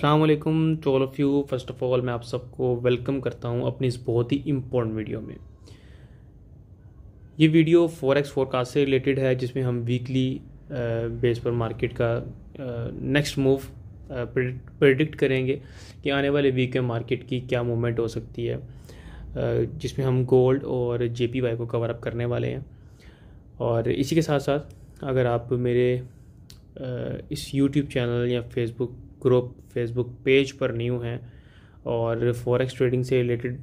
अस्सलाम वालेकुम to all of you first of all मैं आप सबको वेलकम करता हूं अपनी इस बहुत ही इम्पोर्टेंट वीडियो में ये वीडियो फॉरेक्स फोरकास्ट से रिलेटेड है जिसमें हम वीकली बेस पर मार्केट का नेक्स्ट मूव प्रेडिक्ट करेंगे कि आने वाले वीक में मार्केट की क्या मूवमेंट हो सकती है जिसमें हम गोल्ड और जे पी वाई को कवर अप करने वाले हैं और इसी के साथ साथ अगर आप मेरे इस यूट्यूब चैनल या फेसबुक ग्रुप फेसबुक पेज पर न्यू हैं और फॉरेक्स ट्रेडिंग से रिलेटेड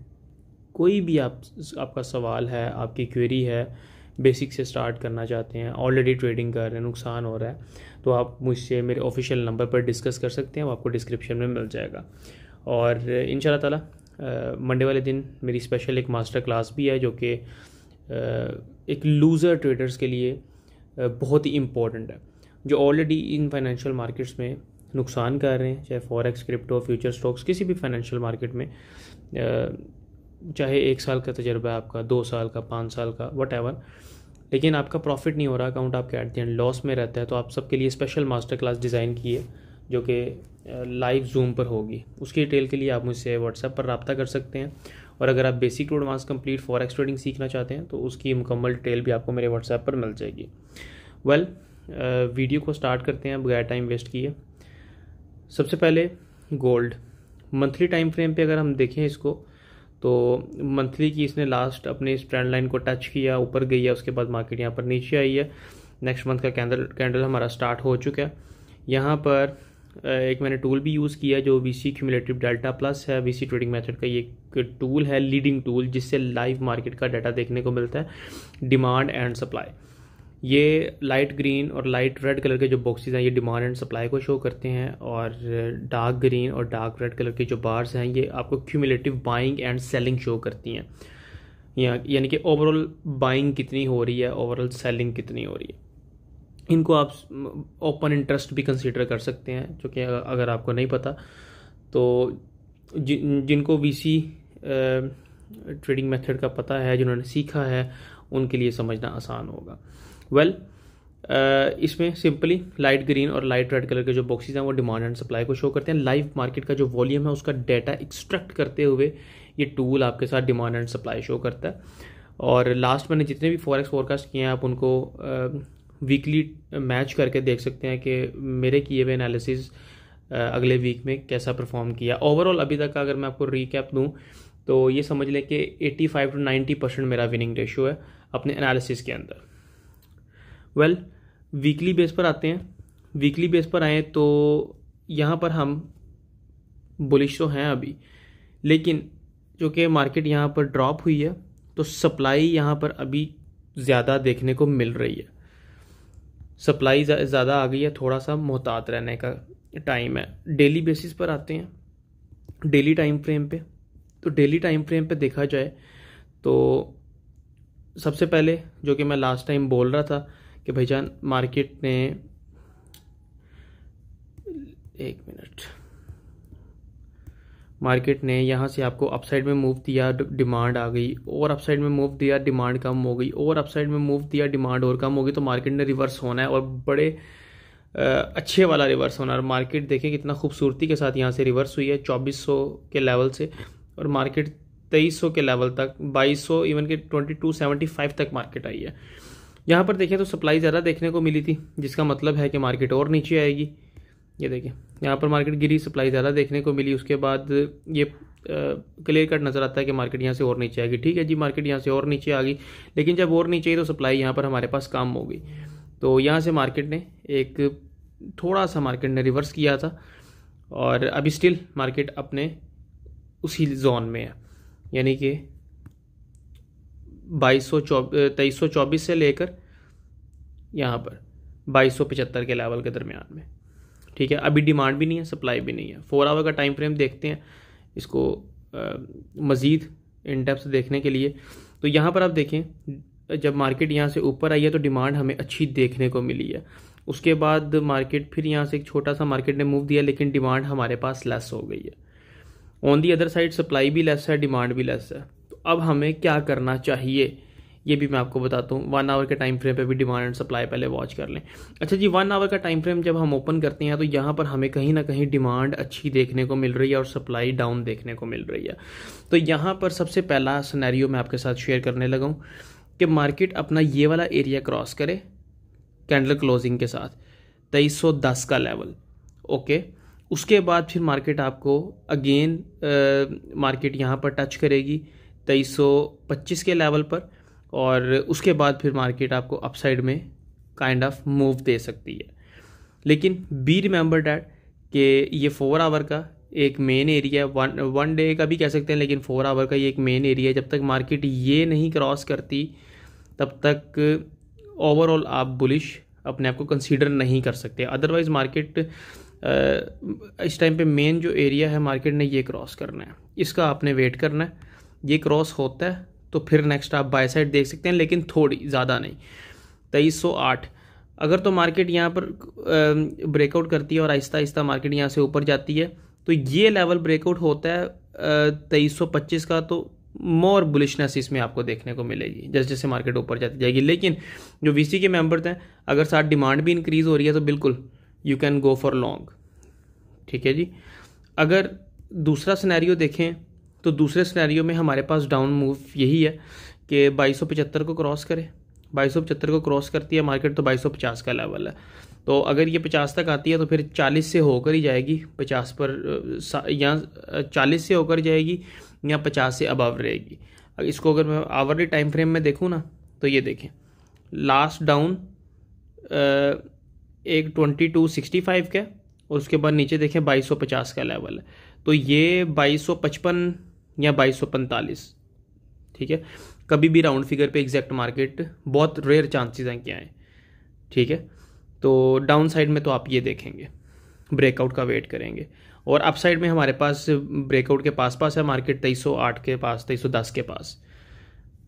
कोई भी आप आपका सवाल है आपकी क्वेरी है बेसिक से स्टार्ट करना चाहते हैं ऑलरेडी ट्रेडिंग कर रहे हैं नुकसान हो रहा है तो आप मुझसे मेरे ऑफिशियल नंबर पर डिस्कस कर सकते हैं वो आपको डिस्क्रिप्शन में मिल जाएगा और इन ताला मंडे वाले दिन मेरी स्पेशल एक मास्टर क्लास भी है जो कि एक लूज़र ट्रेडर्स के लिए बहुत ही इम्पोर्टेंट है जो ऑलरेडी इन फाइनेंशियल मार्केट्स में नुकसान कर रहे हैं चाहे फॉरेक्स क्रिप्टो फ्यूचर स्टॉक्स किसी भी फाइनेंशियल मार्केट में चाहे एक साल का तजर्बा है आपका दो साल का पाँच साल का वट लेकिन आपका प्रॉफिट नहीं हो रहा अकाउंट आपके एट दी एंड लॉस में रहता है तो आप सबके लिए स्पेशल मास्टर क्लास डिज़ाइन की है जो कि लाइव जूम पर होगी उसकी डिटेल के लिए आप मुझसे व्हाट्सएप पर रबता कर सकते हैं और अगर आप basic to advance complete forex trading सीखना चाहते हैं तो उसकी मुकम्मल डिटेल भी आपको मेरे व्हाट्सएप पर मिल जाएगी वेल well, वीडियो को स्टार्ट करते हैं बगैर टाइम वेस्ट किए सबसे पहले गोल्ड मंथली टाइम फ्रेम पे अगर हम देखें इसको तो मंथली की इसने लास्ट अपने इस ट्रेंड लाइन को टच किया ऊपर गई है उसके बाद मार्केट यहाँ पर नीचे आई है नेक्स्ट मंथ का कैंडल कैंडल हमारा स्टार्ट हो चुका है यहाँ पर एक मैंने टूल भी यूज़ किया जो V C cumulative delta plus है वी सी ट्रेडिंग मैथड का ये एक टूल है लीडिंग टूल जिससे लाइव मार्केट का डाटा देखने को मिलता है डिमांड एंड सप्लाई ये लाइट ग्रीन और लाइट रेड कलर के जो बॉक्सेस हैं ये डिमांड एंड सप्लाई को शो करते हैं और डार्क ग्रीन और डार्क रेड कलर के जो बार्स हैं ये आपको cumulative buying and selling show करती हैं यानी कि ओवरऑल बाइंग कितनी हो रही है ओवरऑल सेलिंग कितनी हो रही है इनको आप ओपन इंटरेस्ट भी कंसिडर कर सकते हैं जो कि अगर आपको नहीं पता तो जिन जिनको वी ट्रेडिंग मेथड का पता है जिन्होंने सीखा है उनके लिए समझना आसान होगा वेल well, Uh, इसमें सिंपली लाइट ग्रीन और लाइट रेड कलर के जो बॉक्सेस हैं वो डिमांड एंड सप्लाई को शो करते हैं लाइव मार्केट का जो वॉल्यूम है उसका डाटा एक्सट्रैक्ट करते हुए ये टूल आपके साथ डिमांड एंड सप्लाई शो करता है और लास्ट मैंने जितने भी फॉरेक्स फोरकास्ट किए हैं आप उनको वीकली uh, मैच करके देख सकते हैं कि मेरे किए हुए एनालिसिस uh, अगले वीक में कैसा परफॉर्म किया ओवरऑल अभी तक अगर मैं आपको रिकैप दूँ तो ये समझ लें कि 85 टू नाइन्टी परसेंट मेरा विनिंग रेशियो है अपने एनालिसिस के अंदर वेल वीकली बेस पर आते हैं वीकली बेस पर आए तो यहाँ पर हम बुलिश तो हैं अभी लेकिन जो कि मार्केट यहाँ पर ड्रॉप हुई है तो सप्लाई यहाँ पर अभी ज़्यादा देखने को मिल रही है सप्लाई ज़्यादा आ गई है थोड़ा सा मोहतात रहने का टाइम है डेली बेसिस पर आते हैं डेली टाइम फ्रेम पे तो डेली टाइम फ्रेम पे देखा जाए तो सबसे पहले जो कि मैं लास्ट टाइम बोल रहा था कि भाईजान मार्केट ने एक मिनट मार्केट ने यहाँ से आपको अपसाइड में मूव दिया डिमांड आ गई और अपसाइड में मूव दिया डिमांड कम हो गई और अपसाइड में मूव दिया डिमांड और कम हो गई तो मार्केट ने रिवर्स होना है और बड़े आ, अच्छे वाला रिवर्स होना और मार्केट देखें कितना खूबसूरती के साथ यहाँ से रिवर्स हुई है 2400 के लेवल से और मार्केट तेईस के लेवल तक बाईस इवन के ट्वेंटी तक मार्केट आई है यहाँ पर देखिए तो सप्लाई ज़्यादा देखने को मिली थी जिसका मतलब है कि मार्केट और नीचे आएगी ये देखिए यहाँ पर मार्केट गिरी सप्लाई ज़्यादा देखने को मिली उसके बाद ये क्लियर कट नज़र आता है कि मार्केट यहाँ से और नीचे आएगी ठीक है जी मार्केट यहाँ से और नीचे आ गई लेकिन जब और नीचे आई तो सप्लाई यहाँ पर हमारे पास कम हो गई तो यहाँ से मार्केट ने एक थोड़ा सा मार्केट ने रिवर्स किया था और अभी स्टिल मार्केट अपने उसी जोन में है यानी कि बाईस सौ तेईस सौ चौबीस से लेकर यहाँ पर बाईस सौ पचहत्तर के लेवल के दरमियान में ठीक है अभी डिमांड भी नहीं है सप्लाई भी नहीं है फोर आवर का टाइम फ्रेम देखते हैं इसको मज़ीद इन डेप्थ देखने के लिए तो यहाँ पर आप देखें जब मार्केट यहाँ से ऊपर आई है तो डिमांड हमें अच्छी देखने को मिली है उसके बाद मार्केट फिर यहाँ से एक छोटा सा मार्केट ने मूव दिया लेकिन डिमांड हमारे पास लेस हो गई है on the other side supply भी लेस है डिमांड भी लेस है अब हमें क्या करना चाहिए ये भी मैं आपको बताता हूँ वन आवर के टाइम फ्रेम पे भी डिमांड एंड सप्लाई पहले वॉच कर लें अच्छा जी वन आवर का टाइम फ्रेम जब हम ओपन करते हैं तो यहाँ पर हमें कहीं ना कहीं डिमांड अच्छी देखने को मिल रही है और सप्लाई डाउन देखने को मिल रही है तो यहाँ पर सबसे पहला सनैरियो मैं आपके साथ शेयर करने लगा हूँ कि मार्केट अपना ये वाला एरिया क्रॉस करे कैंडल क्लोजिंग के साथ तेईस का लेवल ओके उसके बाद फिर मार्केट आपको अगेन मार्केट यहाँ पर टच करेगी तेईस के लेवल पर और उसके बाद फिर मार्केट आपको अपसाइड में काइंड ऑफ मूव दे सकती है लेकिन बी रिमेंबर डैट कि ये फोर आवर का एक मेन एरिया है वन वन डे का भी कह सकते हैं लेकिन फोर आवर का ये एक मेन एरिया है जब तक मार्केट ये नहीं क्रॉस करती तब तक ओवरऑल आप बुलिश अपने आप को कंसीडर नहीं कर सकते अदरवाइज़ मार्केट इस टाइम पे मेन जो एरिया है मार्केट ने ये क्रॉस करना है इसका आपने वेट करना है ये क्रॉस होता है तो फिर नेक्स्ट आप बाय साइड देख सकते हैं लेकिन थोड़ी ज़्यादा नहीं तेईस सौ आठ अगर तो मार्केट यहाँ पर ब्रेकआउट करती है और आहिस्ता आहिस्ता मार्केट यहाँ से ऊपर जाती है तो ये लेवल ब्रेकआउट होता है तेईस सौ पच्चीस का तो मोर बुलिशनेस इसमें आपको देखने को मिलेगी जैसे जैसे मार्केट ऊपर जाती जाएगी लेकिन जो वीसी के मेंबर्स हैं अगर साथ डिमांड भी इंक्रीज़ हो रही है तो बिल्कुल you can go for long ठीक है जी अगर दूसरा सिनेरियो देखें तो दूसरे सिनेरियो में हमारे पास डाउन मूव यही है कि बाईस को क्रॉस करे बाईस को क्रॉस करती है मार्केट तो बाईस का लेवल है तो अगर ये पचास तक आती है तो फिर चालीस से होकर ही जाएगी पचास पर या चालीस से होकर जाएगी या पचास से अबव रहेगी इसको अगर मैं आवर्ली टाइम फ्रेम में देखूँ ना तो ये देखें लास्ट डाउन एक ट्वेंटी टू सिक्सटी फाइव का और उसके बाद नीचे देखें बाईस सौ पचास का लेवल है तो ये बाईस सौ पचपन या बाईस ठीक है कभी भी राउंड फिगर पे एग्जैक्ट मार्केट बहुत रेयर चांसेस हैं कि आए ठीक है तो डाउन साइड में तो आप ये देखेंगे ब्रेकआउट का वेट करेंगे और अप साइड में हमारे पास ब्रेकआउट के पास पास है मार्केट तेईस सौ आठ के पास तेईस सौ दस के पास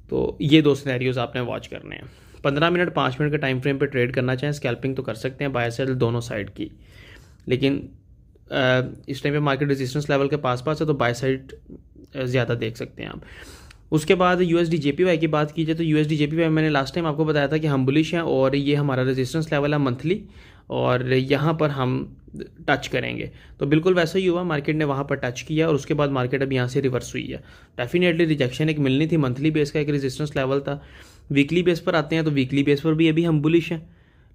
तो ये दो सिनेरियोज़ आपने वॉच करने हैं पंद्रह मिनट पाँच मिनट के टाइम फ्रेम पर ट्रेड करना चाहें स्कैल्पिंग तो कर सकते हैं बाय सेल दोनों साइड की लेकिन आ, इस टाइम पे मार्केट रेजिस्टेंस लेवल के पास पास है तो बाय साइड ज़्यादा देख सकते हैं आप उसके बाद यू एस की बात की जाए तो यू एस मैंने लास्ट टाइम आपको बताया था कि हम बुलिश हैं और ये हमारा रेजिस्टेंस लेवल है मंथली और यहाँ पर हम टच करेंगे तो बिल्कुल वैसा ही हुआ मार्केट ने वहाँ पर टच किया और उसके बाद मार्केट अब यहाँ से रिवर्स हुई है डेफिनेटली रिजेक्शन एक मिलनी थी मंथली बेस का एक रेजिस्टेंस लेवल था वीकली बेस पर आते हैं तो वीकली बेस पर भी अभी हम बुलिश हैं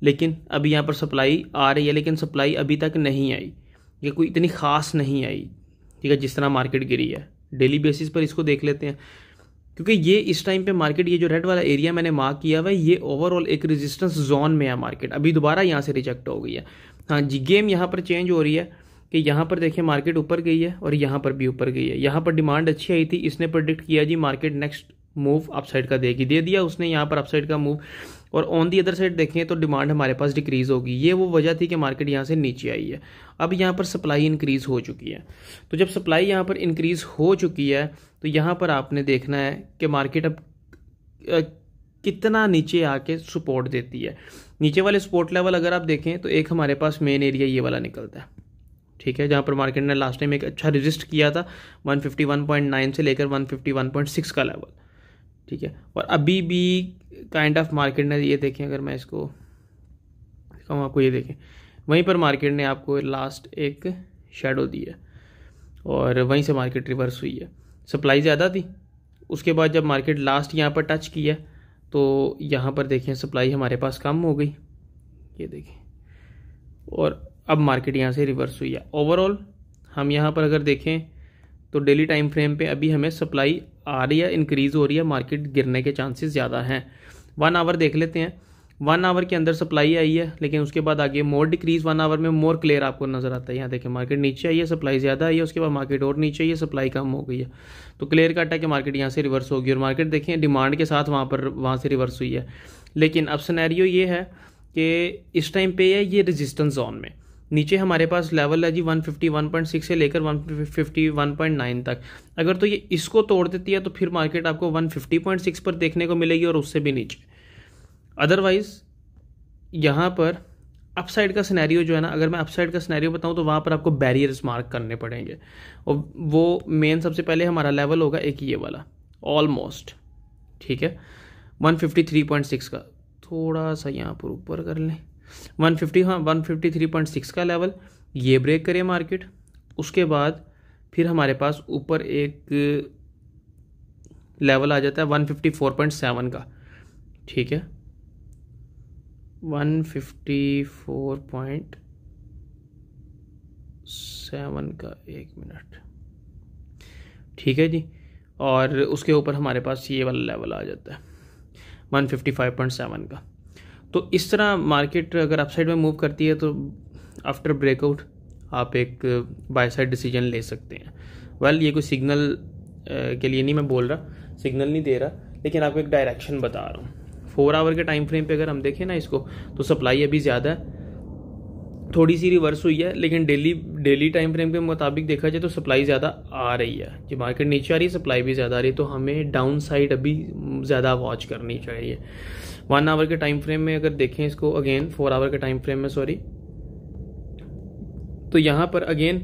लेकिन अभी यहाँ पर सप्लाई आ रही है लेकिन सप्लाई अभी तक नहीं आई ये कोई इतनी ख़ास नहीं आई ठीक है जिस तरह मार्केट गिरी है डेली बेसिस पर इसको देख लेते हैं क्योंकि ये इस टाइम पे मार्केट ये जो रेड वाला एरिया मैंने मार्क किया हुआ है ये ओवरऑल एक रेजिस्टेंस जोन में है मार्केट अभी दोबारा यहाँ से रिजेक्ट हो गई है हाँ जी गेम यहाँ पर चेंज हो रही है कि यहाँ पर देखिए मार्केट ऊपर गई है और यहाँ पर भी ऊपर गई है यहाँ पर डिमांड अच्छी आई थी इसने प्रोडिक्ट किया जी मार्केट नेक्स्ट मूव अपसाइड का देगी दे दिया उसने यहाँ पर अपसाइड का मूव और ऑन दी अदर साइड देखें तो डिमांड हमारे पास डिक्रीज़ होगी ये वो वजह थी कि मार्केट यहाँ से नीचे आई है अब यहाँ पर सप्लाई इंक्रीज़ हो चुकी है तो जब सप्लाई यहाँ पर इंक्रीज़ हो चुकी है तो यहाँ पर आपने देखना है कि मार्केट अब कितना नीचे आके सपोर्ट देती है नीचे वाले सपोर्ट लेवल अगर आप देखें तो एक हमारे पास मेन एरिया ये वाला निकलता है ठीक है जहाँ पर मार्केट ने लास्ट टाइम एक अच्छा रजिस्ट किया था 151.9 से लेकर 151.6 का लेवल ठीक है और अभी भी काइंड ऑफ मार्केट ने ये देखें अगर मैं इसको कहूँ आपको ये देखें वहीं पर मार्केट ने आपको लास्ट एक शेडो दी है और वहीं से मार्केट रिवर्स हुई है सप्लाई ज़्यादा थी उसके बाद जब मार्केट लास्ट यहाँ पर टच किया तो यहाँ पर देखें सप्लाई हमारे पास कम हो गई ये देखें और अब मार्केट यहाँ से रिवर्स हुई है ओवरऑल हम यहाँ पर अगर देखें तो डेली टाइम फ्रेम पे अभी हमें सप्लाई आ रही है इंक्रीज़ हो रही है मार्केट गिरने के चांसेस ज़्यादा हैं वन आवर देख लेते हैं वन आवर के अंदर सप्लाई आई है लेकिन उसके बाद आगे मोर डिक्रीज़ वन आवर में मोर क्लियर आपको नज़र आता है यहाँ देखें मार्केट नीचे आई है सप्लाई ज़्यादा आई है उसके बाद मार्केट और नीचे आई है सप्लाई कम हो गई है तो क्लियर कट है कि मार्केट यहाँ से रिवर्स होगी और मार्केट देखें डिमांड के साथ वहाँ पर वहाँ से रिवर्स हुई है लेकिन अब सनैरियो ये है कि इस टाइम पे है ये रजिस्टेंस जोन में नीचे हमारे पास लेवल है जी 151.6 से लेकर 151.9 तक अगर तो ये इसको तोड़ देती है तो फिर मार्केट आपको 150.6 पर देखने को मिलेगी और उससे भी नीचे अदरवाइज यहाँ पर अपसाइड का सिनेरियो जो है ना अगर मैं अपसाइड का सिनेरियो बताऊं तो वहाँ पर आपको बैरियर्स मार्क करने पड़ेंगे और वो मेन सबसे पहले हमारा लेवल होगा एक ये वाला ऑलमोस्ट ठीक है 153.6 का थोड़ा सा यहाँ पर ऊपर कर लें वन फिफ्टी हाँ one fifty three point six का लेवल ये ब्रेक करे मार्केट उसके बाद फिर हमारे पास ऊपर एक लेवल आ जाता है one fifty four point seven का ठीक है one fifty four point seven का एक मिनट ठीक है जी और उसके ऊपर हमारे पास ये वाला लेवल आ जाता है one fifty five point seven का तो इस तरह मार्केट अगर अपसाइड में मूव करती है तो आफ्टर ब्रेकआउट आप एक बाय साइड डिसीजन ले सकते हैं वेल well, ये कोई सिग्नल uh, के लिए नहीं मैं बोल रहा सिग्नल नहीं दे रहा लेकिन आपको एक डायरेक्शन बता रहा हूँ फोर आवर के टाइम फ्रेम पे अगर हम देखें ना इसको तो सप्लाई अभी ज़्यादा है थोड़ी सी रिवर्स हुई है लेकिन डेली डेली टाइम फ्रेम के मुताबिक देखा जाए तो सप्लाई ज़्यादा आ रही है जो मार्केट नीचे आ रही है सप्लाई भी ज़्यादा आ रही है तो हमें डाउन साइड अभी ज़्यादा वॉच करनी चाहिए वन आवर के टाइम फ्रेम में अगर देखें इसको अगेन फोर आवर के टाइम फ्रेम में सॉरी तो यहां पर अगेन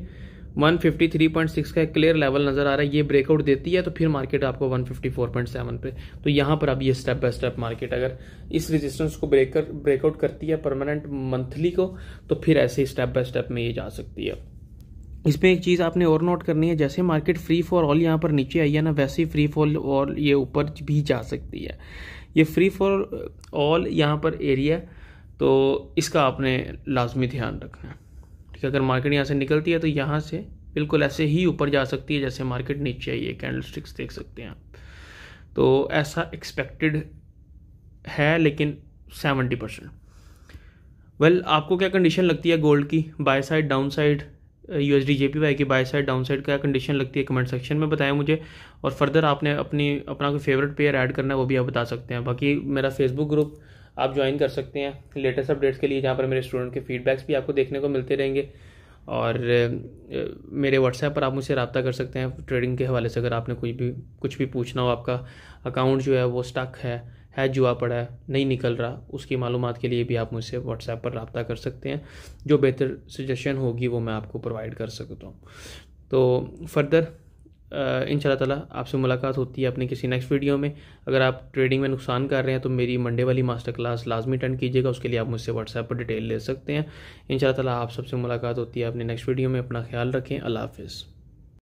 153.6 का एक क्लियर लेवल नज़र आ रहा है ये ब्रेकआउट देती है तो फिर मार्केट आपको 154.7 पे तो यहां पर अब ये स्टेप बाय स्टेप मार्केट अगर इस रेजिस्टेंस को ब्रेकर ब्रेकआउट करती है परमानेंट मंथली को तो फिर ऐसे ही स्टेप बाय स्टेप में ये जा सकती है इसमें एक चीज़ आपने और नोट करनी है जैसे मार्केट फ्री फॉर ऑल यहाँ पर नीचे आई है ना वैसे ही फ्री फॉर ऑल ये ऊपर भी जा सकती है ये फ्री फॉर ऑल यहाँ पर एरिया तो इसका आपने लाजमी ध्यान रखना है ठीक है अगर मार्केट यहाँ से निकलती है तो यहाँ से बिल्कुल ऐसे ही ऊपर जा सकती है जैसे मार्केट नीचे आई है कैंडल स्टिक्स देख सकते हैं आप तो ऐसा एक्सपेक्टेड है लेकिन सेवेंटी परसेंट वेल आपको क्या कंडीशन लगती है गोल्ड की buy side down side U S D J P Y की बाई साइड डाउन साइड क्या कंडीशन लगती है कमेंट सेक्शन में बताएं मुझे और फर्दर आपने अपनी अपना कोई फेवरेट पेयर ऐड करना है वो भी आप बता सकते हैं बाकी मेरा फेसबुक ग्रुप आप ज्वाइन कर सकते हैं लेटेस्ट अपडेट्स के लिए जहाँ पर मेरे स्टूडेंट के फीडबैक्स भी आपको देखने को मिलते रहेंगे और मेरे व्हाट्सएप पर आप मुझसे रबता कर सकते हैं ट्रेडिंग के हवाले से अगर आपने कुछ भी कुछ भी पूछना हो आपका अकाउंट जो है वो स्टक है है जुआ पड़ा है नहीं निकल रहा उसकी मालूम के लिए भी आप मुझसे व्हाट्सएप पर रबता कर सकते हैं जो बेहतर सजेशन होगी वो मैं आपको प्रोवाइड कर सकता हूँ तो फर्दर इन ताला आपसे मुलाकात होती है अपने किसी नेक्स्ट वीडियो में अगर आप ट्रेडिंग में नुकसान कर रहे हैं तो मेरी मंडे वाली मास्टर क्लास लाजमी अटेंड कीजिएगा उसके लिए आप मुझसे व्हाट्सएप पर डिटेल ले सकते हैं इन ताला आप सबसे मुलाकात होती है अपने नेक्स्ट वीडियो में अपना ख्याल रखें अल्लाह हाफिज़